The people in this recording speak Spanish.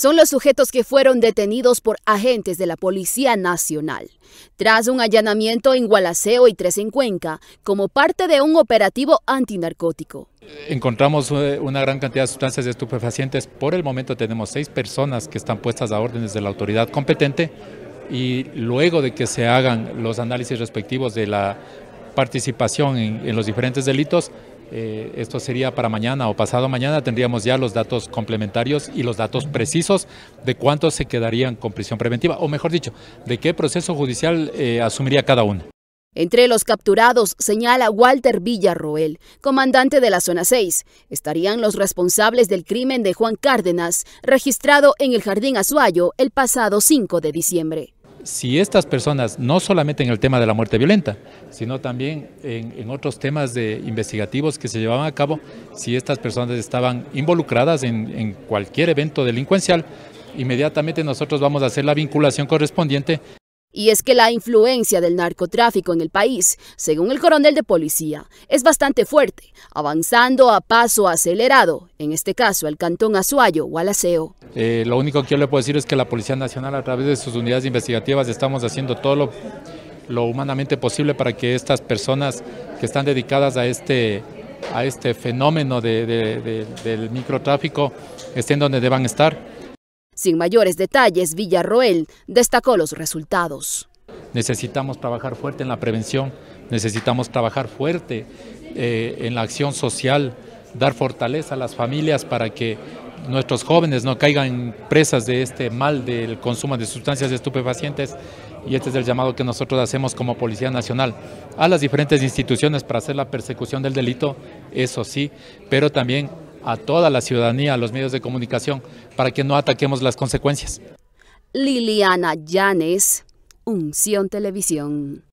son los sujetos que fueron detenidos por agentes de la Policía Nacional tras un allanamiento en Gualaceo y Tres en Cuenca como parte de un operativo antinarcótico. Encontramos eh, una gran cantidad de sustancias estupefacientes. Por el momento tenemos seis personas que están puestas a órdenes de la autoridad competente y luego de que se hagan los análisis respectivos de la participación en los diferentes delitos, eh, esto sería para mañana o pasado mañana, tendríamos ya los datos complementarios y los datos precisos de cuántos se quedarían con prisión preventiva, o mejor dicho, de qué proceso judicial eh, asumiría cada uno. Entre los capturados, señala Walter Villarroel, comandante de la Zona 6, estarían los responsables del crimen de Juan Cárdenas, registrado en el Jardín Azuayo el pasado 5 de diciembre si estas personas, no solamente en el tema de la muerte violenta, sino también en, otros temas de investigativos que se llevaban a cabo, si estas personas estaban involucradas en cualquier evento delincuencial, inmediatamente nosotros vamos a hacer la vinculación correspondiente y es que la influencia del narcotráfico en el país, según el coronel de policía, es bastante fuerte, avanzando a paso acelerado, en este caso al cantón Azuayo o al Eh, lo único que yo le puedo decir es que la Policía Nacional a través de sus unidades investigativas estamos haciendo todo lo, humanamente posible para que estas personas que están dedicadas a este, a este fenómeno del microtráfico estén donde deban estar sin mayores detalles, Villarroel destacó los resultados. Necesitamos trabajar fuerte en la prevención, necesitamos trabajar fuerte eh, en la acción social, dar fortaleza a las familias para que nuestros jóvenes no caigan presas de este mal del consumo de sustancias estupefacientes y este es el llamado que nosotros hacemos como Policía Nacional a las diferentes instituciones para hacer la persecución del delito, eso sí, pero también a toda la ciudadanía, a los medios de comunicación, para que no ataquemos las consecuencias. Liliana Unción Televisión.